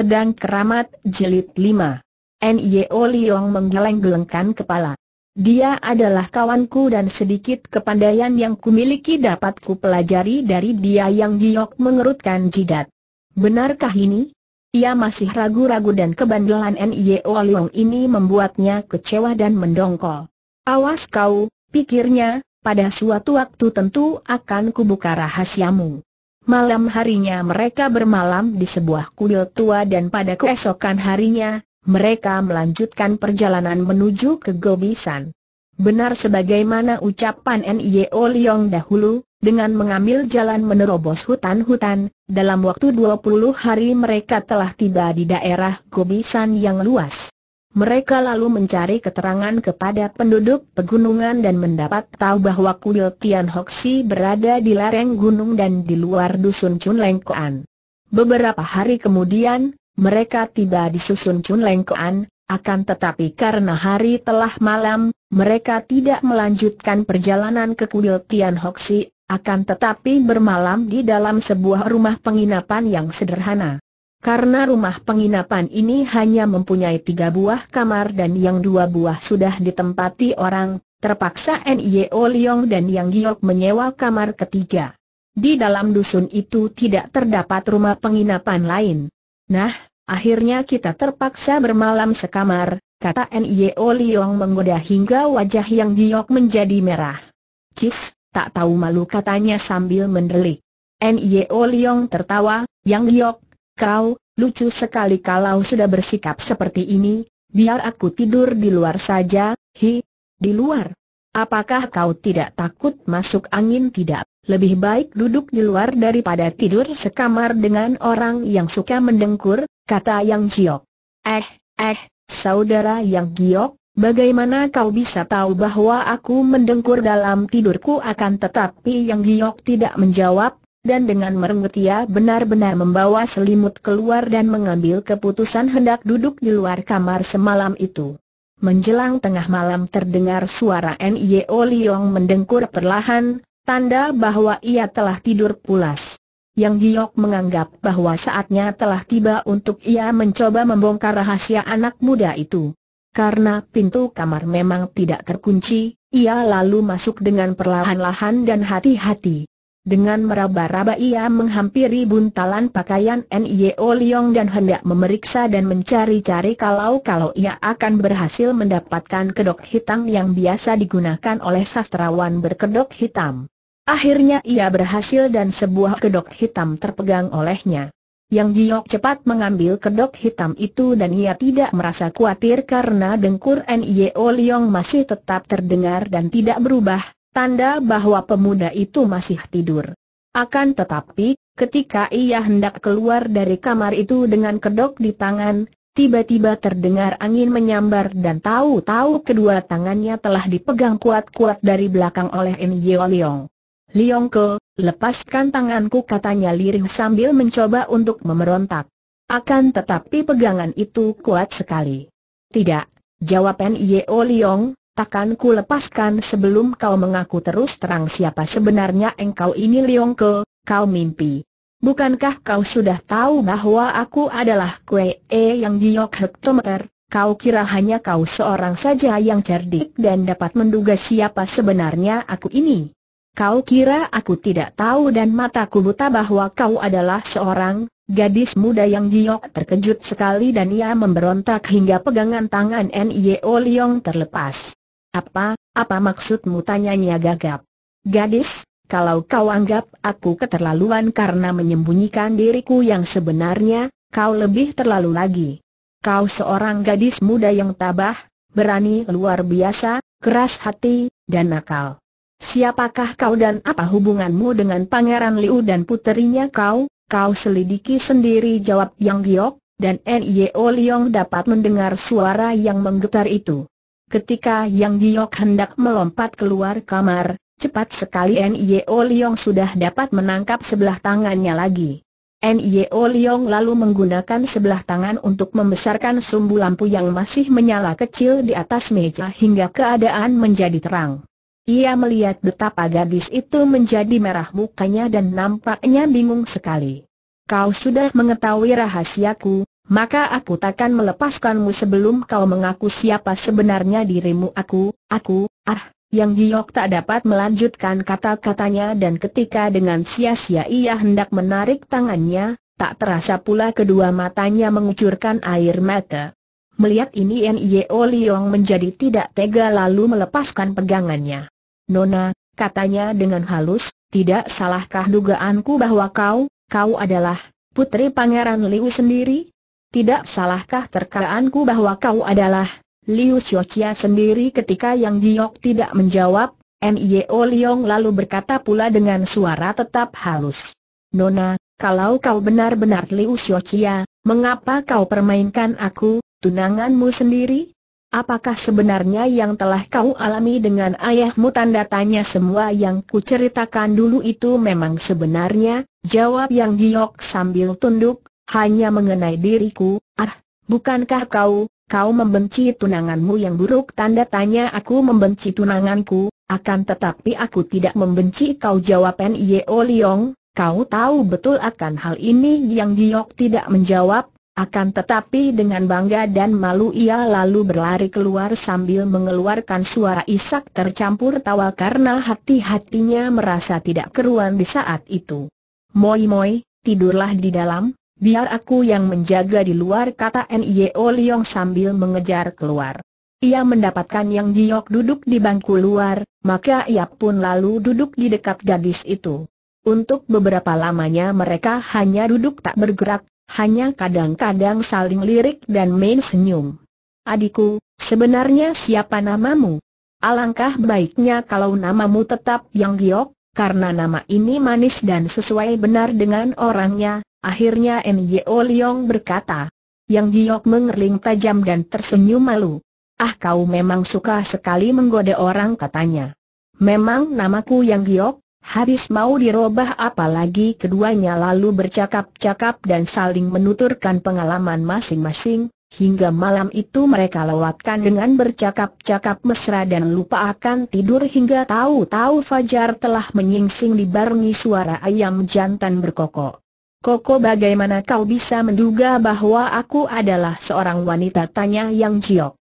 Pedang Keramat Jilid 5 N.Y.O. Liong menggeleng-gelengkan kepala. Dia adalah kawanku dan sedikit kepandaian yang kumiliki dapat kupelajari dari dia yang giok mengerutkan jidat. Benarkah ini? Ia masih ragu-ragu dan kebandelan N.Y.O. Liong ini membuatnya kecewa dan mendongkol. Awas kau, pikirnya, pada suatu waktu tentu akan kubuka rahasiamu. Malam harinya mereka bermalam di sebuah kuil tua dan pada keesokan harinya, mereka melanjutkan perjalanan menuju ke Gobisan. Benar sebagaimana ucapan N.I.O. Leong dahulu, dengan mengambil jalan menerobos hutan-hutan, dalam waktu 20 hari mereka telah tiba di daerah Gobisan yang luas. Mereka lalu mencari keterangan kepada penduduk pegunungan dan mendapat tahu bahwa kuil Tian Hoxi berada di lereng gunung dan di luar dusun Chun Lengkoan. Beberapa hari kemudian, mereka tiba di susun Chun Lengkoan, akan tetapi karena hari telah malam, mereka tidak melanjutkan perjalanan ke kuil Tian Hoxi, akan tetapi bermalam di dalam sebuah rumah penginapan yang sederhana. Karena rumah penginapan ini hanya mempunyai tiga buah kamar dan yang dua buah sudah ditempati orang, terpaksa N.I.O. Leong dan Yang Giok menyewa kamar ketiga. Di dalam dusun itu tidak terdapat rumah penginapan lain. Nah, akhirnya kita terpaksa bermalam sekamar, kata N.I.O. Leong menggoda hingga wajah Yang Giok menjadi merah. Cis, tak tahu malu katanya sambil mendelik. N.I.O. Leong tertawa, Yang Giok Kau, lucu sekali kalau sudah bersikap seperti ini, biar aku tidur di luar saja, hi, di luar. Apakah kau tidak takut masuk angin tidak? Lebih baik duduk di luar daripada tidur sekamar dengan orang yang suka mendengkur, kata Yang Giok. Eh, eh, saudara Yang Giok, Bagaimana kau bisa tahu bahwa aku mendengkur dalam tidurku akan tetapi Yang Giok tidak menjawab, dan dengan merengut ia benar-benar membawa selimut keluar dan mengambil keputusan hendak duduk di luar kamar semalam itu. Menjelang tengah malam terdengar suara N.I.O. Liong mendengkur perlahan, tanda bahwa ia telah tidur pulas. Yang Giok menganggap bahwa saatnya telah tiba untuk ia mencoba membongkar rahasia anak muda itu. Karena pintu kamar memang tidak terkunci, ia lalu masuk dengan perlahan-lahan dan hati-hati. Dengan meraba-raba ia menghampiri buntalan pakaian N.I.O. Leong dan hendak memeriksa dan mencari-cari kalau-kalau ia akan berhasil mendapatkan kedok hitam yang biasa digunakan oleh sastrawan berkedok hitam. Akhirnya ia berhasil dan sebuah kedok hitam terpegang olehnya. Yang Giok cepat mengambil kedok hitam itu dan ia tidak merasa khawatir karena dengkur N.I.O. Leong masih tetap terdengar dan tidak berubah, Tanda bahwa pemuda itu masih tidur. Akan tetapi, ketika ia hendak keluar dari kamar itu dengan kedok di tangan, tiba-tiba terdengar angin menyambar dan tahu-tahu kedua tangannya telah dipegang kuat-kuat dari belakang oleh N. Yeo Leong. Leong Ke, lepaskan tanganku katanya lirih sambil mencoba untuk memerontak. Akan tetapi pegangan itu kuat sekali. Tidak, jawab N. Yeo Leong, takkan ku lepaskan sebelum kau mengaku terus terang siapa sebenarnya engkau ini Ke, kau mimpi. Bukankah kau sudah tahu bahwa aku adalah Kue E yang giok hektometer? Kau kira hanya kau seorang saja yang cerdik dan dapat menduga siapa sebenarnya aku ini? Kau kira aku tidak tahu dan mataku buta bahwa kau adalah seorang Gadis muda yang giok terkejut sekali dan ia memberontak hingga pegangan tangan N.I.O. E Leong terlepas. Apa, apa maksudmu tanyanya gagap? Gadis, kalau kau anggap aku keterlaluan karena menyembunyikan diriku yang sebenarnya, kau lebih terlalu lagi. Kau seorang gadis muda yang tabah, berani luar biasa, keras hati, dan nakal. Siapakah kau dan apa hubunganmu dengan Pangeran Liu dan puterinya kau? Kau selidiki sendiri jawab Yang Giok, dan Nio Liong dapat mendengar suara yang menggetar itu. Ketika Yang Giok hendak melompat keluar kamar, cepat sekali Nio Liong sudah dapat menangkap sebelah tangannya lagi. Nio Liong lalu menggunakan sebelah tangan untuk membesarkan sumbu lampu yang masih menyala kecil di atas meja hingga keadaan menjadi terang. Ia melihat betapa gadis itu menjadi merah mukanya dan nampaknya bingung sekali. Kau sudah mengetahui rahasiaku, maka aku takkan melepaskanmu sebelum kau mengaku siapa sebenarnya dirimu aku, aku, ah, yang giok tak dapat melanjutkan kata-katanya dan ketika dengan sia-sia ia hendak menarik tangannya, tak terasa pula kedua matanya mengucurkan air mata. Melihat ini N.I.O. Liong menjadi tidak tega lalu melepaskan pegangannya. Nona, katanya dengan halus, tidak salahkah dugaanku bahwa kau, kau adalah putri pangeran Liu sendiri? Tidak salahkah terkaanku bahwa kau adalah Liu Xiaochia sendiri ketika yang Jiok tidak menjawab, Nio Liong lalu berkata pula dengan suara tetap halus. Nona, kalau kau benar-benar Liu Xiaochia, mengapa kau permainkan aku, tunanganmu sendiri? Apakah sebenarnya yang telah kau alami dengan ayahmu tanda tanya semua yang kuceritakan dulu itu memang sebenarnya, jawab yang Giok sambil tunduk, hanya mengenai diriku, ah, bukankah kau, kau membenci tunanganmu yang buruk? Tanda tanya aku membenci tunanganku, akan tetapi aku tidak membenci kau jawab N.I.O. Leong, kau tahu betul akan hal ini yang Giok tidak menjawab, akan tetapi dengan bangga dan malu ia lalu berlari keluar sambil mengeluarkan suara isak tercampur tawa karena hati-hatinya merasa tidak keruan di saat itu. Moi moi, tidurlah di dalam, Biar aku yang menjaga di luar kata Nio Liong sambil mengejar keluar. Ia mendapatkan yang giok duduk di bangku luar, maka ia pun lalu duduk di dekat gadis itu. Untuk beberapa lamanya mereka hanya duduk tak bergerak, hanya kadang-kadang saling lirik dan main senyum. Adikku, sebenarnya siapa namamu? Alangkah baiknya kalau namamu tetap Yang Giok, karena nama ini manis dan sesuai benar dengan orangnya, akhirnya Nyo Leong berkata. Yang Giok mengerling tajam dan tersenyum malu. Ah kau memang suka sekali menggoda orang katanya. Memang namaku Yang Giok, habis mau dirobah apalagi keduanya lalu bercakap-cakap dan saling menuturkan pengalaman masing-masing, Hingga malam itu mereka lewatkan dengan bercakap-cakap mesra dan lupa akan tidur hingga tahu-tahu fajar telah menyingsing dibarengi suara ayam jantan berkoko. Koko bagaimana kau bisa menduga bahwa aku adalah seorang wanita tanya Yang Jiok?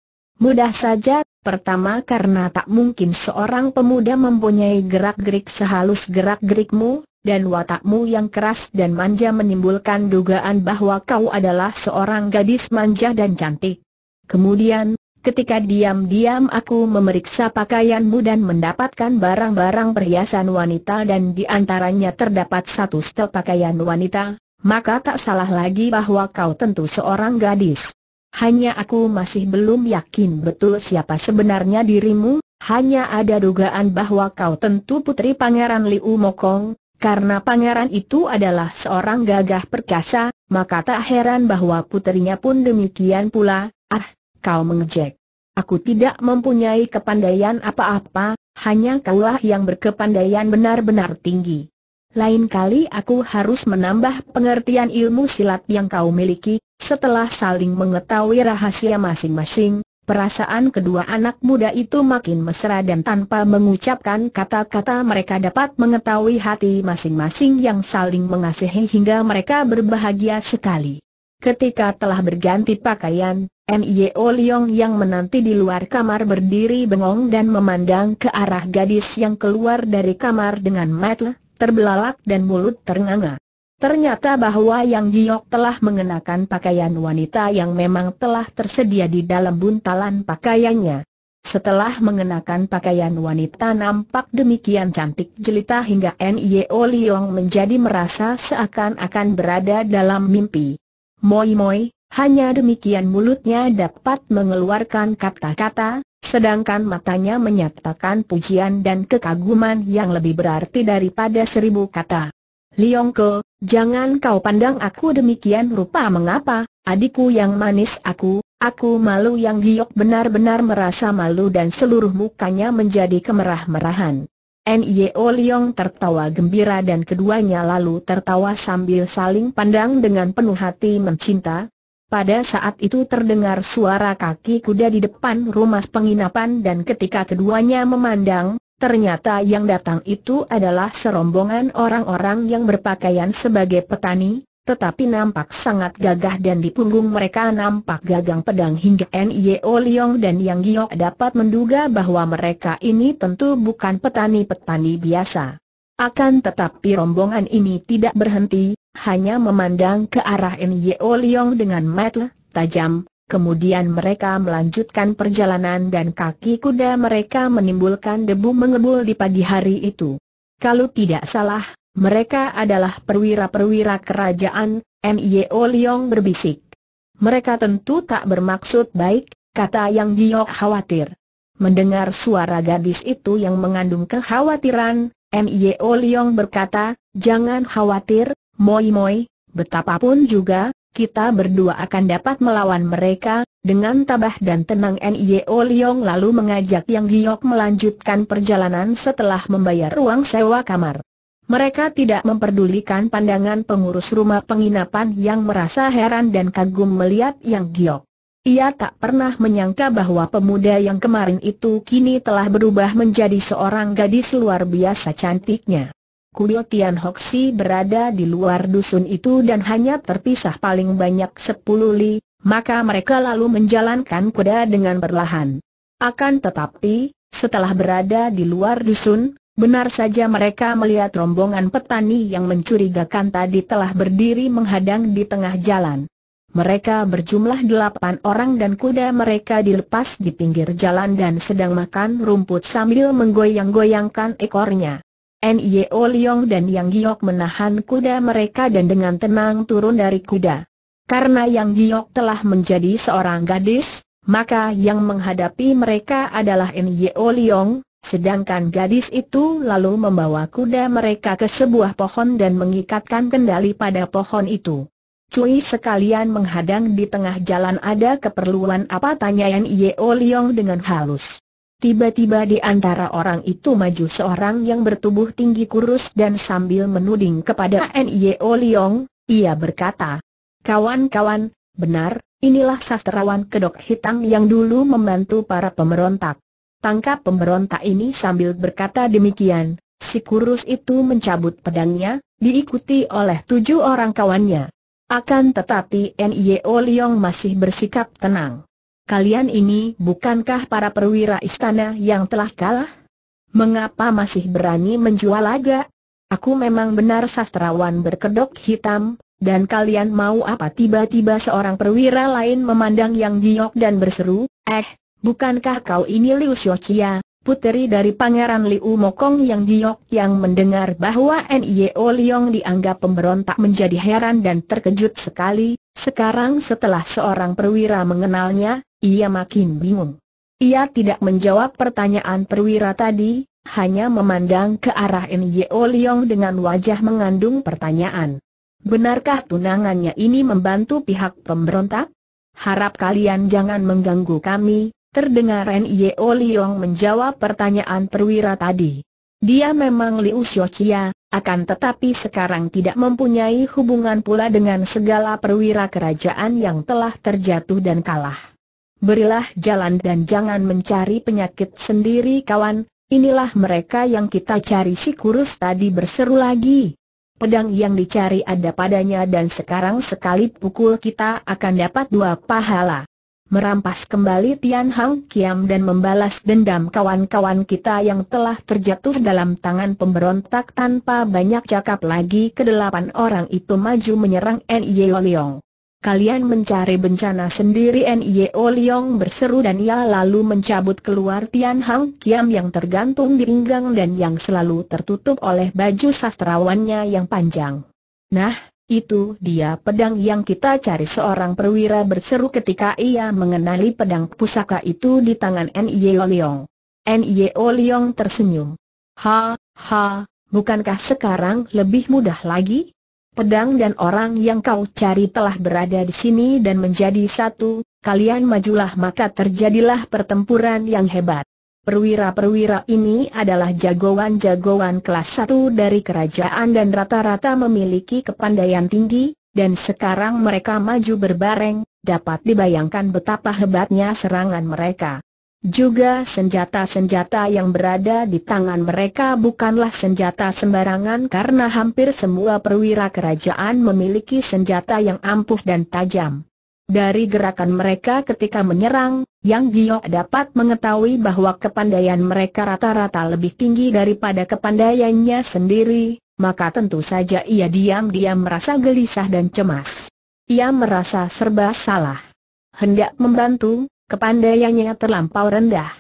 Mudah saja, pertama karena tak mungkin seorang pemuda mempunyai gerak-gerik sehalus gerak-gerikmu, dan watakmu yang keras dan manja menimbulkan dugaan bahwa kau adalah seorang gadis manja dan cantik. Kemudian, ketika diam-diam aku memeriksa pakaianmu dan mendapatkan barang-barang perhiasan wanita dan di antaranya terdapat satu setel pakaian wanita, maka tak salah lagi bahwa kau tentu seorang gadis. Hanya aku masih belum yakin betul siapa sebenarnya dirimu, hanya ada dugaan bahwa kau tentu putri pangeran Liu Mokong, karena pangeran itu adalah seorang gagah perkasa, maka tak heran bahwa puterinya pun demikian pula, ah, kau mengejek. Aku tidak mempunyai kepandaian apa-apa, hanya kaulah yang berkepandaian benar-benar tinggi. Lain kali aku harus menambah pengertian ilmu silat yang kau miliki, setelah saling mengetahui rahasia masing-masing, Perasaan kedua anak muda itu makin mesra dan tanpa mengucapkan kata-kata mereka dapat mengetahui hati masing-masing yang saling mengasihi hingga mereka berbahagia sekali. Ketika telah berganti pakaian, M.I.O. Leong yang menanti di luar kamar berdiri bengong dan memandang ke arah gadis yang keluar dari kamar dengan mata terbelalak dan mulut ternganga. Ternyata bahwa Yang Giok telah mengenakan pakaian wanita yang memang telah tersedia di dalam buntalan pakaiannya. Setelah mengenakan pakaian wanita nampak demikian cantik jelita hingga N.Y.O. Liong menjadi merasa seakan-akan berada dalam mimpi. Moi-moi, hanya demikian mulutnya dapat mengeluarkan kata-kata, sedangkan matanya menyatakan pujian dan kekaguman yang lebih berarti daripada seribu kata. Liong ke, jangan kau pandang aku demikian rupa mengapa, adikku yang manis aku, aku malu yang giok benar-benar merasa malu dan seluruh mukanya menjadi kemerah-merahan. Nio Liong tertawa gembira dan keduanya lalu tertawa sambil saling pandang dengan penuh hati mencinta. Pada saat itu terdengar suara kaki kuda di depan rumah penginapan dan ketika keduanya memandang, Ternyata yang datang itu adalah serombongan orang-orang yang berpakaian sebagai petani, tetapi nampak sangat gagah dan di punggung mereka nampak gagang pedang hingga N.I.O. Liong dan Yang Giok dapat menduga bahwa mereka ini tentu bukan petani-petani biasa. Akan tetapi rombongan ini tidak berhenti, hanya memandang ke arah N.I.O. Liong dengan mata tajam, Kemudian mereka melanjutkan perjalanan dan kaki kuda mereka menimbulkan debu mengebul di pagi hari itu. Kalau tidak salah, mereka adalah perwira-perwira kerajaan, M.I.O. Leong berbisik. Mereka tentu tak bermaksud baik, kata Yang Giok khawatir. Mendengar suara gadis itu yang mengandung kekhawatiran, M.I.O. Leong berkata, jangan khawatir, Moi Moi, betapapun juga, kita berdua akan dapat melawan mereka, dengan tabah dan tenang Nio Leong lalu mengajak Yang Giok melanjutkan perjalanan setelah membayar ruang sewa kamar. Mereka tidak memperdulikan pandangan pengurus rumah penginapan yang merasa heran dan kagum melihat Yang Giok. Ia tak pernah menyangka bahwa pemuda yang kemarin itu kini telah berubah menjadi seorang gadis luar biasa cantiknya kuil Tian Hoksi berada di luar dusun itu dan hanya terpisah paling banyak sepuluh li, maka mereka lalu menjalankan kuda dengan perlahan. Akan tetapi, setelah berada di luar dusun, benar saja mereka melihat rombongan petani yang mencurigakan tadi telah berdiri menghadang di tengah jalan. Mereka berjumlah delapan orang dan kuda mereka dilepas di pinggir jalan dan sedang makan rumput sambil menggoyang-goyangkan ekornya. NIO Leong dan Yang Giok menahan kuda mereka dan dengan tenang turun dari kuda. Karena Yang Giok telah menjadi seorang gadis, maka yang menghadapi mereka adalah NIO Leong, sedangkan gadis itu lalu membawa kuda mereka ke sebuah pohon dan mengikatkan kendali pada pohon itu. Cui sekalian menghadang di tengah jalan ada keperluan apa tanya NIO Leong dengan halus. Tiba-tiba di antara orang itu maju seorang yang bertubuh tinggi kurus dan sambil menuding kepada N.I.O. Liong, ia berkata, Kawan-kawan, benar, inilah sastrawan kedok hitam yang dulu membantu para pemberontak. Tangkap pemberontak ini sambil berkata demikian, si kurus itu mencabut pedangnya, diikuti oleh tujuh orang kawannya. Akan tetapi N.I.O. Liong masih bersikap tenang kalian ini bukankah para perwira istana yang telah kalah? Mengapa masih berani menjual laga? Aku memang benar sastrawan berkedok hitam, dan kalian mau apa tiba-tiba seorang perwira lain memandang yang giok dan berseru, eh, bukankah kau ini Liu Xiaoqia, puteri dari Pangeran Liu Mokong yang giok yang mendengar bahwa N.I.O. Liong dianggap pemberontak menjadi heran dan terkejut sekali, sekarang setelah seorang perwira mengenalnya, ia makin bingung. Ia tidak menjawab pertanyaan perwira tadi, hanya memandang ke arah Nyo Yong dengan wajah mengandung pertanyaan. Benarkah tunangannya ini membantu pihak pemberontak? Harap kalian jangan mengganggu kami, terdengar Nyo Yong menjawab pertanyaan perwira tadi. Dia memang Liu Xiochia, akan tetapi sekarang tidak mempunyai hubungan pula dengan segala perwira kerajaan yang telah terjatuh dan kalah. Berilah jalan dan jangan mencari penyakit sendiri kawan, inilah mereka yang kita cari si kurus tadi berseru lagi. Pedang yang dicari ada padanya dan sekarang sekali pukul kita akan dapat dua pahala. Merampas kembali Tian Hang Kiam dan membalas dendam kawan-kawan kita yang telah terjatuh dalam tangan pemberontak tanpa banyak cakap lagi kedelapan orang itu maju menyerang N.Y. Leong kalian mencari bencana sendiri Nio Leong berseru dan ia lalu mencabut keluar Tian Hang Kiam yang tergantung di pinggang dan yang selalu tertutup oleh baju sastrawannya yang panjang. Nah, itu dia pedang yang kita cari seorang perwira berseru ketika ia mengenali pedang pusaka itu di tangan Nio Liong. Nio Leong tersenyum. Ha, ha, bukankah sekarang lebih mudah lagi? pedang dan orang yang kau cari telah berada di sini dan menjadi satu, kalian majulah maka terjadilah pertempuran yang hebat. Perwira-perwira ini adalah jagoan-jagoan kelas satu dari kerajaan dan rata-rata memiliki kepandaian tinggi, dan sekarang mereka maju berbareng, dapat dibayangkan betapa hebatnya serangan mereka. Juga senjata-senjata yang berada di tangan mereka bukanlah senjata sembarangan karena hampir semua perwira kerajaan memiliki senjata yang ampuh dan tajam. Dari gerakan mereka ketika menyerang, Yang Gio dapat mengetahui bahwa kepandaian mereka rata-rata lebih tinggi daripada kepandaiannya sendiri, maka tentu saja ia diam-diam merasa gelisah dan cemas. Ia merasa serba salah. Hendak membantu, Kepandaiannya terlampau rendah.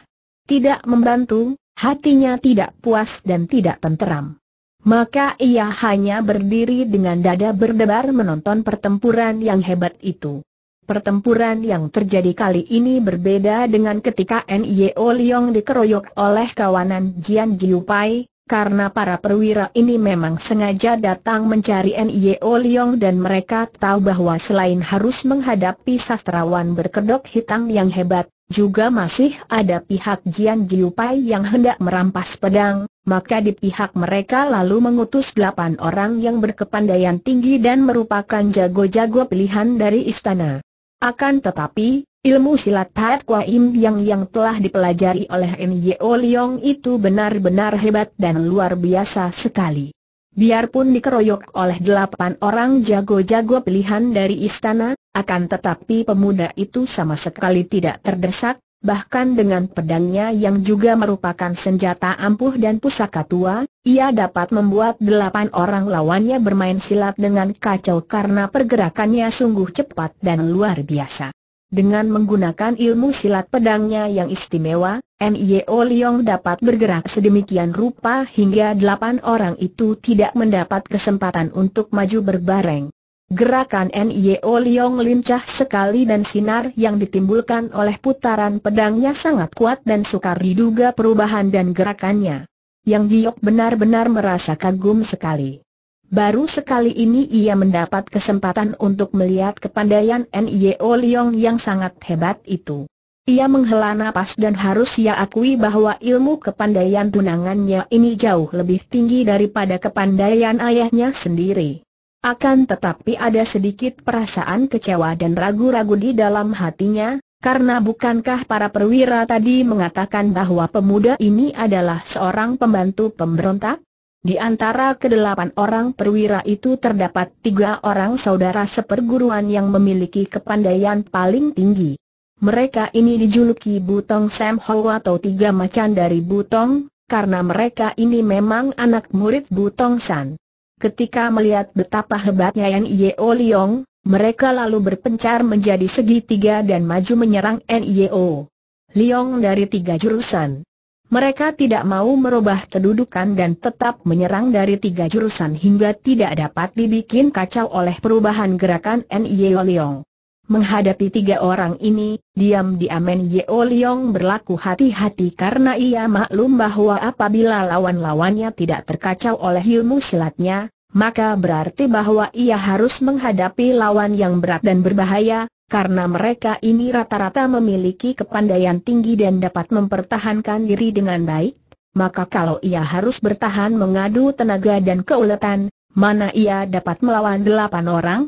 Tidak membantu, hatinya tidak puas dan tidak tenteram. Maka ia hanya berdiri dengan dada berdebar menonton pertempuran yang hebat itu. Pertempuran yang terjadi kali ini berbeda dengan ketika N.I.O. Leong dikeroyok oleh kawanan Jian Giupai, karena para perwira ini memang sengaja datang mencari N.I.O. E Liong dan mereka tahu bahwa selain harus menghadapi sastrawan berkedok hitam yang hebat, juga masih ada pihak Jian Jiupai yang hendak merampas pedang, maka di pihak mereka lalu mengutus delapan orang yang berkepandaian tinggi dan merupakan jago-jago pilihan dari istana. Akan tetapi, ilmu silat Pat Kwa Im yang yang telah dipelajari oleh N. Yeo Leong itu benar-benar hebat dan luar biasa sekali. Biarpun dikeroyok oleh delapan orang jago-jago pilihan dari istana, akan tetapi pemuda itu sama sekali tidak terdesak, Bahkan dengan pedangnya yang juga merupakan senjata ampuh dan pusaka tua, ia dapat membuat delapan orang lawannya bermain silat dengan kacau karena pergerakannya sungguh cepat dan luar biasa. Dengan menggunakan ilmu silat pedangnya yang istimewa, Nio Leong dapat bergerak sedemikian rupa hingga delapan orang itu tidak mendapat kesempatan untuk maju berbareng. Gerakan NIO Liang lincah sekali dan sinar yang ditimbulkan oleh putaran pedangnya sangat kuat dan sukar diduga perubahan dan gerakannya. Yang Giok benar-benar merasa kagum sekali. Baru sekali ini ia mendapat kesempatan untuk melihat kepandaian NIO Liang yang sangat hebat itu. Ia menghela napas dan harus ia akui bahwa ilmu kepandaian tunangannya ini jauh lebih tinggi daripada kepandaian ayahnya sendiri. Akan tetapi ada sedikit perasaan kecewa dan ragu-ragu di dalam hatinya, karena bukankah para perwira tadi mengatakan bahwa pemuda ini adalah seorang pembantu pemberontak? Di antara kedelapan orang perwira itu terdapat tiga orang saudara seperguruan yang memiliki kepandaian paling tinggi. Mereka ini dijuluki Butong Sam Ho atau tiga macan dari Butong, karena mereka ini memang anak murid Butong San. Ketika melihat betapa hebatnya N.I.O. Liong, mereka lalu berpencar menjadi segitiga dan maju menyerang N.I.O. Liong dari tiga jurusan. Mereka tidak mau merubah kedudukan dan tetap menyerang dari tiga jurusan hingga tidak dapat dibikin kacau oleh perubahan gerakan N.I.O. Liong. Menghadapi tiga orang ini, diam-diam Men Yeo Liong berlaku hati-hati karena ia maklum bahwa apabila lawan-lawannya tidak terkacau oleh ilmu silatnya, maka berarti bahwa ia harus menghadapi lawan yang berat dan berbahaya, karena mereka ini rata-rata memiliki kepandaian tinggi dan dapat mempertahankan diri dengan baik, maka kalau ia harus bertahan mengadu tenaga dan keuletan, mana ia dapat melawan delapan orang?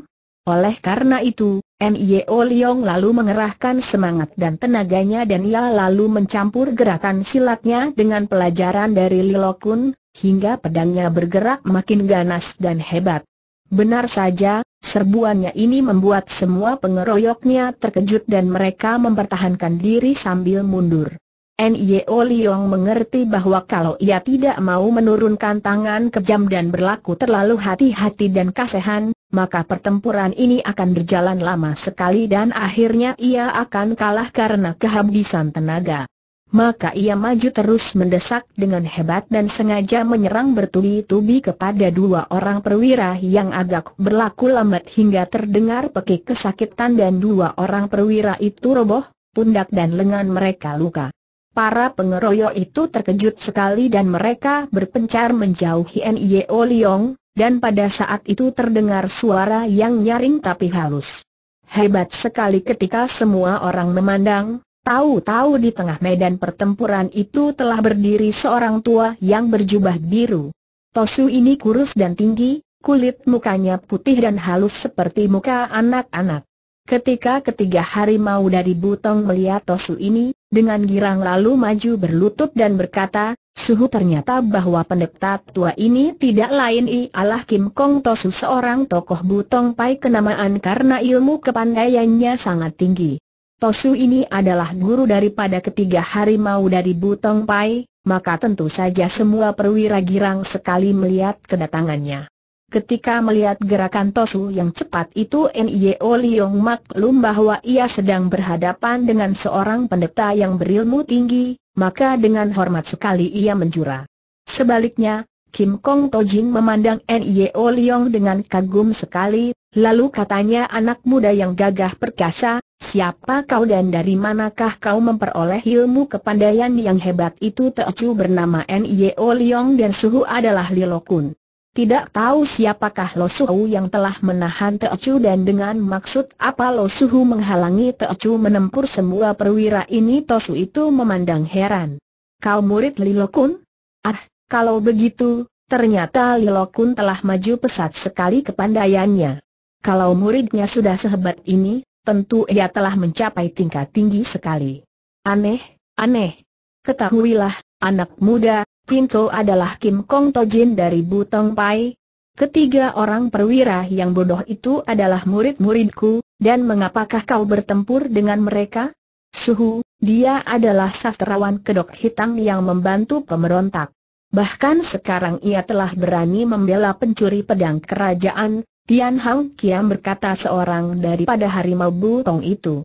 Oleh karena itu, Mio Leong lalu mengerahkan semangat dan tenaganya dan ia lalu mencampur gerakan silatnya dengan pelajaran dari Lilokun, hingga pedangnya bergerak makin ganas dan hebat. Benar saja, serbuannya ini membuat semua pengeroyoknya terkejut dan mereka mempertahankan diri sambil mundur. Nio Leong mengerti bahwa kalau ia tidak mau menurunkan tangan kejam dan berlaku terlalu hati-hati dan kasihan, maka pertempuran ini akan berjalan lama sekali dan akhirnya ia akan kalah karena kehabisan tenaga. Maka ia maju terus mendesak dengan hebat dan sengaja menyerang bertubi-tubi kepada dua orang perwira yang agak berlaku lambat hingga terdengar pekik kesakitan dan dua orang perwira itu roboh, pundak dan lengan mereka luka. Para pengeroyok itu terkejut sekali dan mereka berpencar menjauhi N.I.O. Liong, dan pada saat itu terdengar suara yang nyaring tapi halus. Hebat sekali ketika semua orang memandang, tahu-tahu di tengah medan pertempuran itu telah berdiri seorang tua yang berjubah biru. Tosu ini kurus dan tinggi, kulit mukanya putih dan halus seperti muka anak-anak. Ketika ketiga harimau dari Butong melihat Tosu ini, dengan girang lalu maju berlutut dan berkata, Suhu ternyata bahwa pendekta tua ini tidak lain ialah Kim Kong Tosu seorang tokoh Butong Pai kenamaan karena ilmu kepandaiannya sangat tinggi. Tosu ini adalah guru daripada ketiga harimau dari Butong Pai, maka tentu saja semua perwira girang sekali melihat kedatangannya. Ketika melihat gerakan Tosu yang cepat itu Nio Liong maklum bahwa ia sedang berhadapan dengan seorang pendeta yang berilmu tinggi, maka dengan hormat sekali ia menjura. Sebaliknya, Kim Kong Tojin memandang Nio Liong dengan kagum sekali, lalu katanya anak muda yang gagah perkasa, siapa kau dan dari manakah kau memperoleh ilmu kepandaian yang hebat itu Teocu bernama Nio Liong dan suhu adalah Lilokun. Tidak tahu siapakah Lo Suhu yang telah menahan Chu dan dengan maksud apa Lo Suhu menghalangi Chu menempur semua perwira ini Tosu itu memandang heran. Kau murid Lilo Kun? Ah, kalau begitu, ternyata Lilo Kun telah maju pesat sekali kepandaiannya. Kalau muridnya sudah sehebat ini, tentu ia telah mencapai tingkat tinggi sekali. Aneh, aneh. Ketahuilah, anak muda, Kinto adalah Kim Kong Tojin dari Butong Pai. Ketiga orang perwira yang bodoh itu adalah murid-muridku, dan mengapakah kau bertempur dengan mereka? Suhu, dia adalah sastrawan kedok hitam yang membantu pemberontak. Bahkan sekarang ia telah berani membela pencuri pedang kerajaan, Tian Hang Kiam berkata seorang daripada harimau butong itu.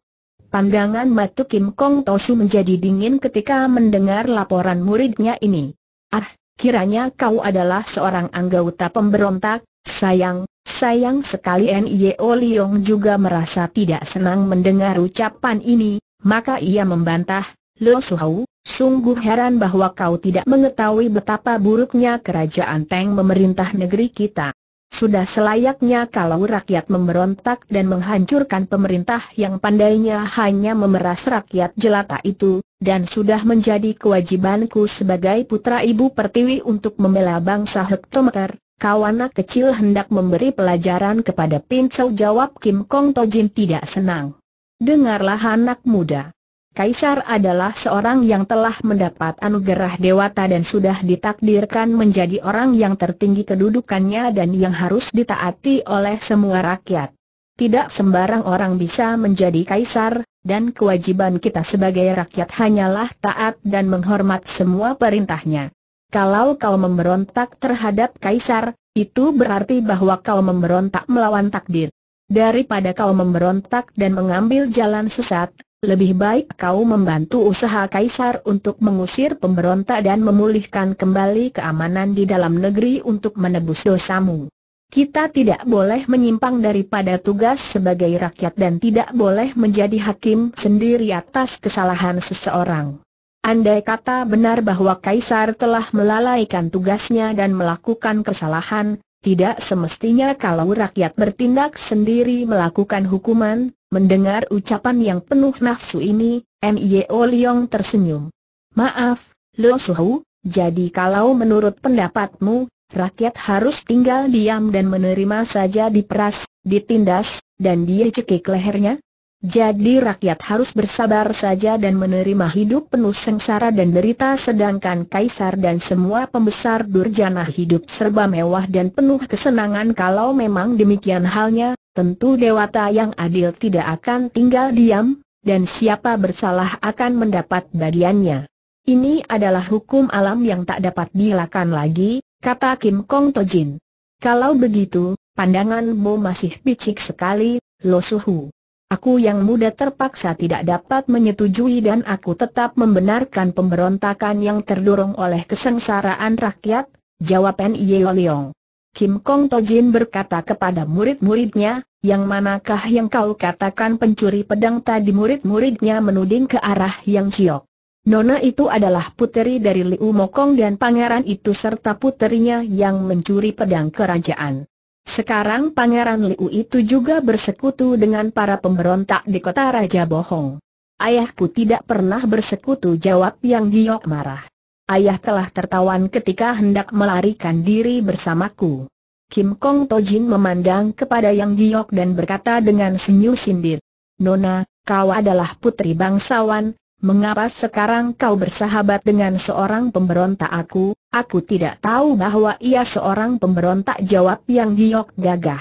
Pandangan Matu Kim Kong Tosu menjadi dingin ketika mendengar laporan muridnya ini. Ah, kiranya kau adalah seorang anggota pemberontak, sayang, sayang sekali N.I.O. Liong juga merasa tidak senang mendengar ucapan ini, maka ia membantah, Lo Suhau, sungguh heran bahwa kau tidak mengetahui betapa buruknya kerajaan Teng memerintah negeri kita. Sudah selayaknya kalau rakyat memberontak dan menghancurkan pemerintah yang pandainya hanya memeras rakyat jelata itu, dan sudah menjadi kewajibanku sebagai putra ibu pertiwi untuk membela bangsa hektometer, Kau kecil hendak memberi pelajaran kepada Pincau jawab Kim Kong Tojin tidak senang. Dengarlah anak muda. Kaisar adalah seorang yang telah mendapat anugerah dewata dan sudah ditakdirkan menjadi orang yang tertinggi kedudukannya dan yang harus ditaati oleh semua rakyat. Tidak sembarang orang bisa menjadi kaisar, dan kewajiban kita sebagai rakyat hanyalah taat dan menghormat semua perintahnya. Kalau kau memberontak terhadap kaisar, itu berarti bahwa kau memberontak melawan takdir. Daripada kau memberontak dan mengambil jalan sesat, lebih baik kau membantu usaha Kaisar untuk mengusir pemberontak dan memulihkan kembali keamanan di dalam negeri untuk menebus dosamu. Kita tidak boleh menyimpang daripada tugas sebagai rakyat dan tidak boleh menjadi hakim sendiri atas kesalahan seseorang. Andai kata benar bahwa Kaisar telah melalaikan tugasnya dan melakukan kesalahan, tidak semestinya kalau rakyat bertindak sendiri melakukan hukuman, mendengar ucapan yang penuh nafsu ini, M.I.O. Leong tersenyum. Maaf, Lo Suhu, jadi kalau menurut pendapatmu, rakyat harus tinggal diam dan menerima saja diperas, ditindas, dan dia cekik lehernya? Jadi rakyat harus bersabar saja dan menerima hidup penuh sengsara dan derita sedangkan kaisar dan semua pembesar durjana hidup serba mewah dan penuh kesenangan kalau memang demikian halnya, tentu dewata yang adil tidak akan tinggal diam, dan siapa bersalah akan mendapat bagiannya. Ini adalah hukum alam yang tak dapat dilakukan lagi, kata Kim Kong Tojin. Kalau begitu, pandanganmu masih picik sekali, Lo Suhu. Aku yang muda terpaksa tidak dapat menyetujui dan aku tetap membenarkan pemberontakan yang terdorong oleh kesengsaraan rakyat, jawab N.I.O. Leong. Kim Kong Tojin berkata kepada murid-muridnya, yang manakah yang kau katakan pencuri pedang tadi murid-muridnya menuding ke arah Yang Chiok. Nona itu adalah puteri dari Liu Mokong dan pangeran itu serta puterinya yang mencuri pedang kerajaan. Sekarang Pangeran Liu itu juga bersekutu dengan para pemberontak di kota Raja Bohong. Ayahku tidak pernah bersekutu jawab Yang Giok marah. Ayah telah tertawan ketika hendak melarikan diri bersamaku. Kim Kong Tojin memandang kepada Yang Giok dan berkata dengan senyum sindir. Nona, kau adalah putri bangsawan, Mengapa sekarang kau bersahabat dengan seorang pemberontak aku? Aku tidak tahu bahwa ia seorang pemberontak jawab yang giok gagah.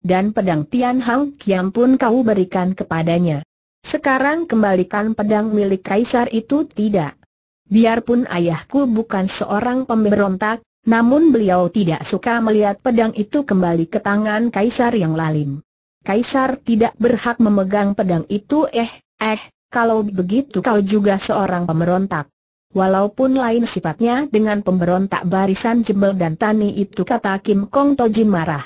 Dan pedang Tian Hang Kiam pun kau berikan kepadanya. Sekarang kembalikan pedang milik kaisar itu tidak. Biarpun ayahku bukan seorang pemberontak, namun beliau tidak suka melihat pedang itu kembali ke tangan kaisar yang lalim. Kaisar tidak berhak memegang pedang itu eh, eh, kalau begitu kau juga seorang pemberontak. Walaupun lain sifatnya dengan pemberontak barisan jebel dan tani itu kata Kim Kong Tojin marah.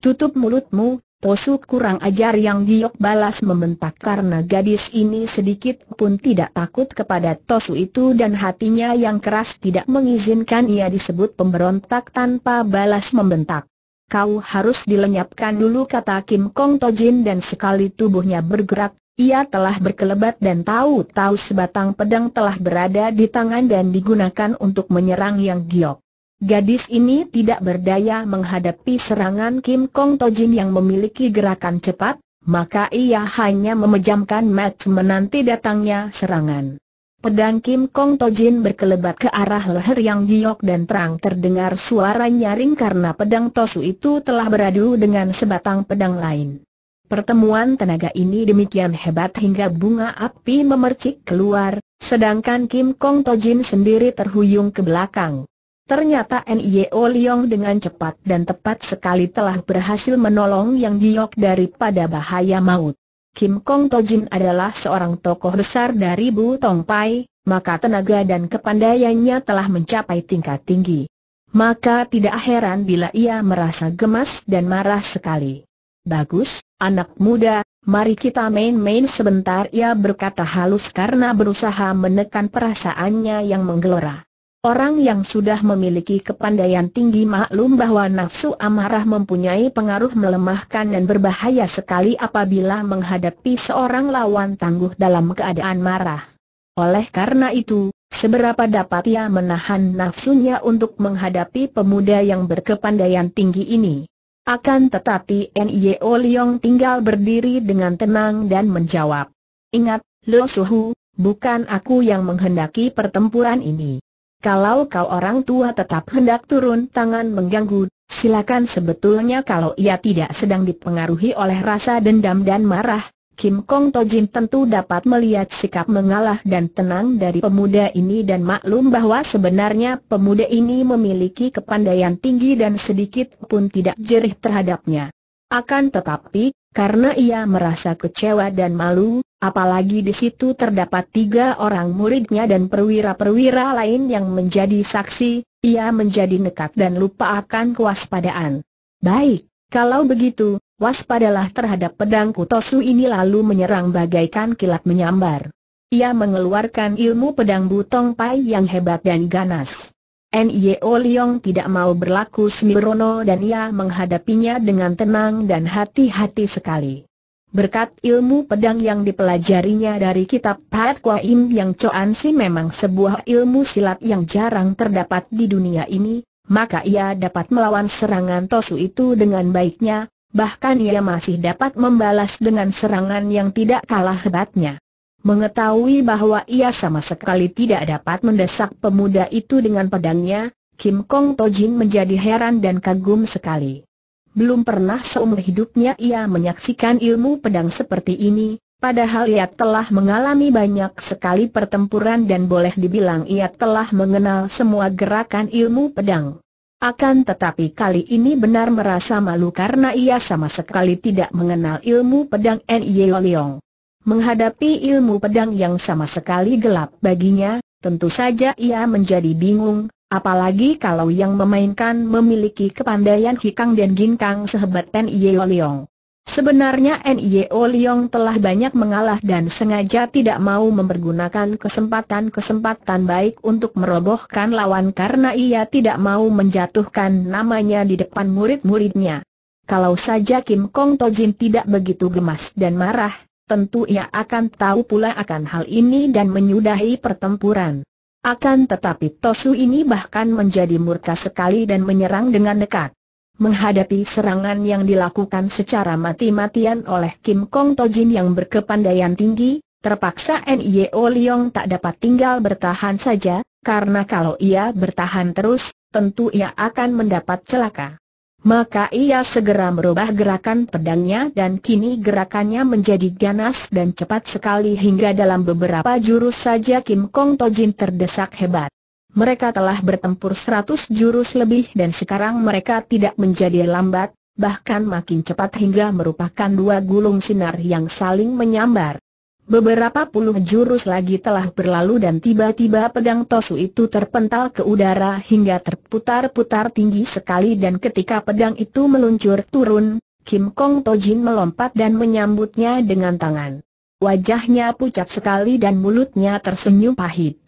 Tutup mulutmu, posuk kurang ajar yang giok balas membentak karena gadis ini sedikit pun tidak takut kepada Tosu itu dan hatinya yang keras tidak mengizinkan ia disebut pemberontak tanpa balas membentak. Kau harus dilenyapkan dulu kata Kim Kong Tojin dan sekali tubuhnya bergerak ia telah berkelebat dan tahu-tahu sebatang pedang telah berada di tangan dan digunakan untuk menyerang Yang Giok. Gadis ini tidak berdaya menghadapi serangan Kim Kong Tojin yang memiliki gerakan cepat, maka ia hanya memejamkan mata menanti datangnya serangan. Pedang Kim Kong Tojin berkelebat ke arah leher yang giok dan terang terdengar suara nyaring karena pedang Tosu itu telah beradu dengan sebatang pedang lain. Pertemuan tenaga ini demikian hebat hingga bunga api memercik keluar, sedangkan Kim Kong Tojin sendiri terhuyung ke belakang. Ternyata N.I.O. Leong dengan cepat dan tepat sekali telah berhasil menolong Yang Giok daripada bahaya maut. Kim Kong Tojin adalah seorang tokoh besar dari Bu Tong Pai, maka tenaga dan kepandaiannya telah mencapai tingkat tinggi. Maka tidak heran bila ia merasa gemas dan marah sekali. Bagus, anak muda, mari kita main-main sebentar ia berkata halus karena berusaha menekan perasaannya yang menggelora. Orang yang sudah memiliki kepandaian tinggi maklum bahwa nafsu amarah mempunyai pengaruh melemahkan dan berbahaya sekali apabila menghadapi seorang lawan tangguh dalam keadaan marah. Oleh karena itu, seberapa dapat ia menahan nafsunya untuk menghadapi pemuda yang berkepandaian tinggi ini? Akan tetapi Nio Liong tinggal berdiri dengan tenang dan menjawab. Ingat, Lo Suhu, bukan aku yang menghendaki pertempuran ini. Kalau kau orang tua tetap hendak turun tangan mengganggu, silakan sebetulnya kalau ia tidak sedang dipengaruhi oleh rasa dendam dan marah, Kim Kong Tojin tentu dapat melihat sikap mengalah dan tenang dari pemuda ini dan maklum bahwa sebenarnya pemuda ini memiliki kepandaian tinggi dan sedikit pun tidak jerih terhadapnya. Akan tetapi, karena ia merasa kecewa dan malu, apalagi di situ terdapat tiga orang muridnya dan perwira-perwira lain yang menjadi saksi, ia menjadi nekat dan lupa akan kewaspadaan. Baik, kalau begitu, waspadalah terhadap pedang Kutosu ini lalu menyerang bagaikan kilat menyambar. Ia mengeluarkan ilmu pedang Butong Pai yang hebat dan ganas. N.I.O. Liong tidak mau berlaku sembrono dan ia menghadapinya dengan tenang dan hati-hati sekali. Berkat ilmu pedang yang dipelajarinya dari kitab Pat Kwa Im Yang Choan Si memang sebuah ilmu silat yang jarang terdapat di dunia ini, maka ia dapat melawan serangan Tosu itu dengan baiknya, bahkan ia masih dapat membalas dengan serangan yang tidak kalah hebatnya. Mengetahui bahwa ia sama sekali tidak dapat mendesak pemuda itu dengan pedangnya, Kim Kong Tojin menjadi heran dan kagum sekali. Belum pernah seumur hidupnya ia menyaksikan ilmu pedang seperti ini, padahal ia telah mengalami banyak sekali pertempuran dan boleh dibilang ia telah mengenal semua gerakan ilmu pedang. Akan tetapi kali ini benar merasa malu karena ia sama sekali tidak mengenal ilmu pedang N.Y. Leong. Menghadapi ilmu pedang yang sama sekali gelap baginya, tentu saja ia menjadi bingung, apalagi kalau yang memainkan memiliki kepandaian hikang dan ginkang sehebat N.Y. Leong. Sebenarnya NIO Liang telah banyak mengalah dan sengaja tidak mau mempergunakan kesempatan-kesempatan baik untuk merobohkan lawan karena ia tidak mau menjatuhkan namanya di depan murid-muridnya. Kalau saja Kim Kong Tojin tidak begitu gemas dan marah, tentu ia akan tahu pula akan hal ini dan menyudahi pertempuran. Akan tetapi Tosu ini bahkan menjadi murka sekali dan menyerang dengan dekat menghadapi serangan yang dilakukan secara mati-matian oleh Kim Kong Tojin yang berkepandaian tinggi, terpaksa N.I.O. Liong tak dapat tinggal bertahan saja, karena kalau ia bertahan terus, tentu ia akan mendapat celaka. Maka ia segera merubah gerakan pedangnya dan kini gerakannya menjadi ganas dan cepat sekali hingga dalam beberapa jurus saja Kim Kong Tojin terdesak hebat mereka telah bertempur seratus jurus lebih dan sekarang mereka tidak menjadi lambat, bahkan makin cepat hingga merupakan dua gulung sinar yang saling menyambar. Beberapa puluh jurus lagi telah berlalu dan tiba-tiba pedang tosu itu terpental ke udara hingga terputar-putar tinggi sekali dan ketika pedang itu meluncur turun, Kim Kong Tojin melompat dan menyambutnya dengan tangan. Wajahnya pucat sekali dan mulutnya tersenyum pahit.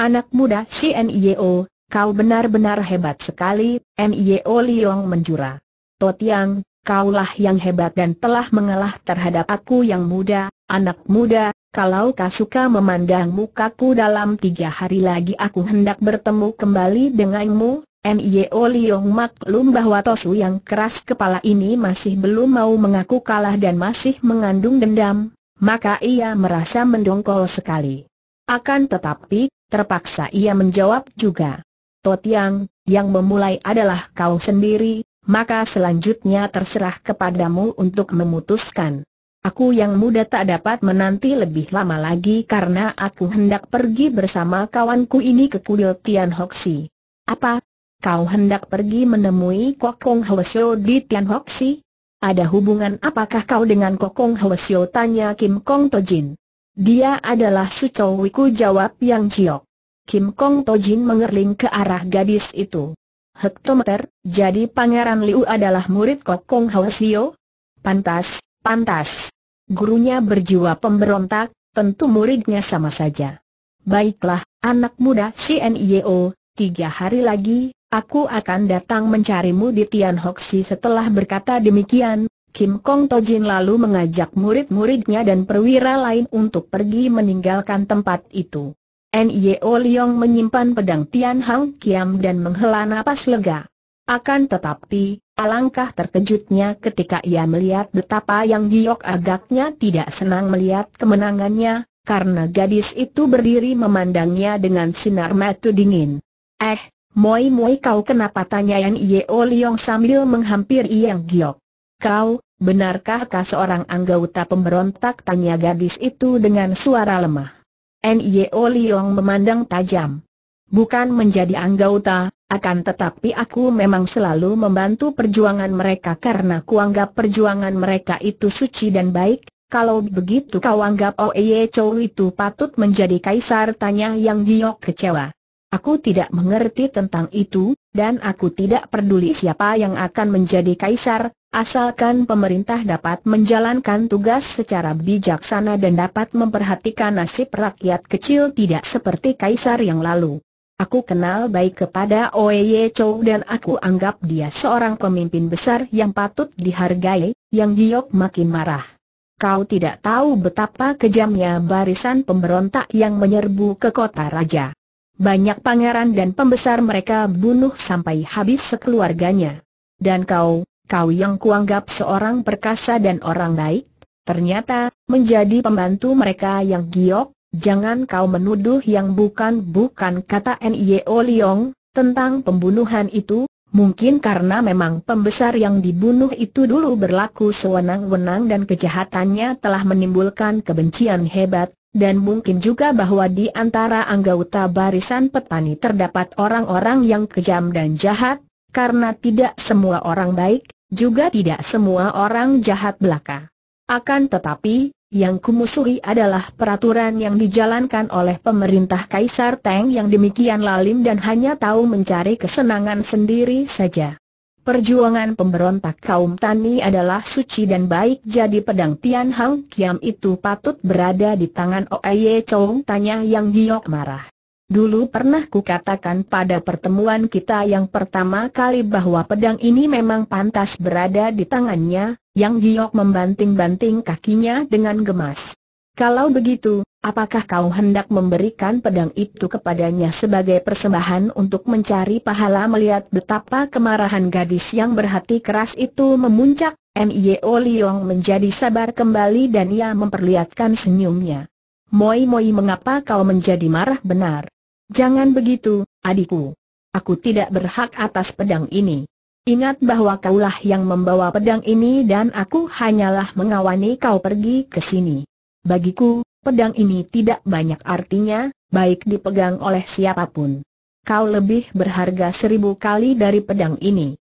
Anak muda si NIO, kau benar-benar hebat sekali, NIO Liong menjura. Totiang, kaulah yang hebat dan telah mengalah terhadap aku yang muda, anak muda, kalau kau suka memandang mukaku dalam tiga hari lagi aku hendak bertemu kembali denganmu, NIO Liong maklum bahwa Tosu yang keras kepala ini masih belum mau mengaku kalah dan masih mengandung dendam, maka ia merasa mendongkol sekali. Akan tetapi, Terpaksa ia menjawab juga. Totiang, yang memulai adalah kau sendiri, maka selanjutnya terserah kepadamu untuk memutuskan. Aku yang muda tak dapat menanti lebih lama lagi karena aku hendak pergi bersama kawanku ini ke kuil Tian Hoxi. Apa? Kau hendak pergi menemui Kokong Hoesio di Tian Hoxi? Ada hubungan apakah kau dengan Kokong Hoesio? Tanya Kim Kong Tojin. Dia adalah Sucowiku jawab Yang Chiok. Kim Kong Tojin mengerling ke arah gadis itu. Hektometer, jadi Pangeran Liu adalah murid Kok Kong Hao Sio? Pantas, pantas. Gurunya berjiwa pemberontak, tentu muridnya sama saja. Baiklah, anak muda CNIO, tiga hari lagi, aku akan datang mencarimu di Tian Hoxi setelah berkata demikian, Kim Kong Tojin lalu mengajak murid-muridnya dan perwira lain untuk pergi meninggalkan tempat itu. N.Y.O. Leong menyimpan pedang Tian Hang Kiam dan menghela napas lega. Akan tetapi, alangkah terkejutnya ketika ia melihat betapa Yang Giok agaknya tidak senang melihat kemenangannya, karena gadis itu berdiri memandangnya dengan sinar mata dingin. Eh, Moi Moi kau kenapa tanya N.Y.O. Leong sambil menghampiri Yang Giok. Kau, benarkah kau seorang anggota pemberontak? Tanya gadis itu dengan suara lemah. N.Y.O. Liong memandang tajam. Bukan menjadi anggota, akan tetapi aku memang selalu membantu perjuangan mereka karena kuanggap perjuangan mereka itu suci dan baik, kalau begitu kau anggap Oye Chou itu patut menjadi kaisar tanya Yang Giok kecewa. Aku tidak mengerti tentang itu, dan aku tidak peduli siapa yang akan menjadi kaisar, Asalkan pemerintah dapat menjalankan tugas secara bijaksana dan dapat memperhatikan nasib rakyat kecil tidak seperti kaisar yang lalu. Aku kenal baik kepada Oye Chou dan aku anggap dia seorang pemimpin besar yang patut dihargai, yang giok makin marah. Kau tidak tahu betapa kejamnya barisan pemberontak yang menyerbu ke kota raja. Banyak pangeran dan pembesar mereka bunuh sampai habis sekeluarganya. Dan kau, kau yang kuanggap seorang perkasa dan orang baik, ternyata, menjadi pembantu mereka yang giok, jangan kau menuduh yang bukan-bukan kata N.I.O. Liong, tentang pembunuhan itu, Mungkin karena memang pembesar yang dibunuh itu dulu berlaku sewenang-wenang dan kejahatannya telah menimbulkan kebencian hebat, dan mungkin juga bahwa di antara anggota barisan petani terdapat orang-orang yang kejam dan jahat, karena tidak semua orang baik, juga tidak semua orang jahat belaka. Akan tetapi, yang kumusuhi adalah peraturan yang dijalankan oleh pemerintah Kaisar Tang yang demikian lalim dan hanya tahu mencari kesenangan sendiri saja. Perjuangan pemberontak kaum Tani adalah suci dan baik jadi pedang Tian Hang Kiam itu patut berada di tangan Oye Chong tanya yang giok marah. Dulu pernah kukatakan pada pertemuan kita yang pertama kali bahwa pedang ini memang pantas berada di tangannya, yang giok membanting-banting kakinya dengan gemas. Kalau begitu, apakah kau hendak memberikan pedang itu kepadanya sebagai persembahan untuk mencari pahala melihat betapa kemarahan gadis yang berhati keras itu memuncak? Mio Liong menjadi sabar kembali dan ia memperlihatkan senyumnya. Moi Moi mengapa kau menjadi marah benar? Jangan begitu, adikku. Aku tidak berhak atas pedang ini. Ingat bahwa kaulah yang membawa pedang ini dan aku hanyalah mengawani kau pergi ke sini. Bagiku, pedang ini tidak banyak artinya, baik dipegang oleh siapapun. Kau lebih berharga seribu kali dari pedang ini.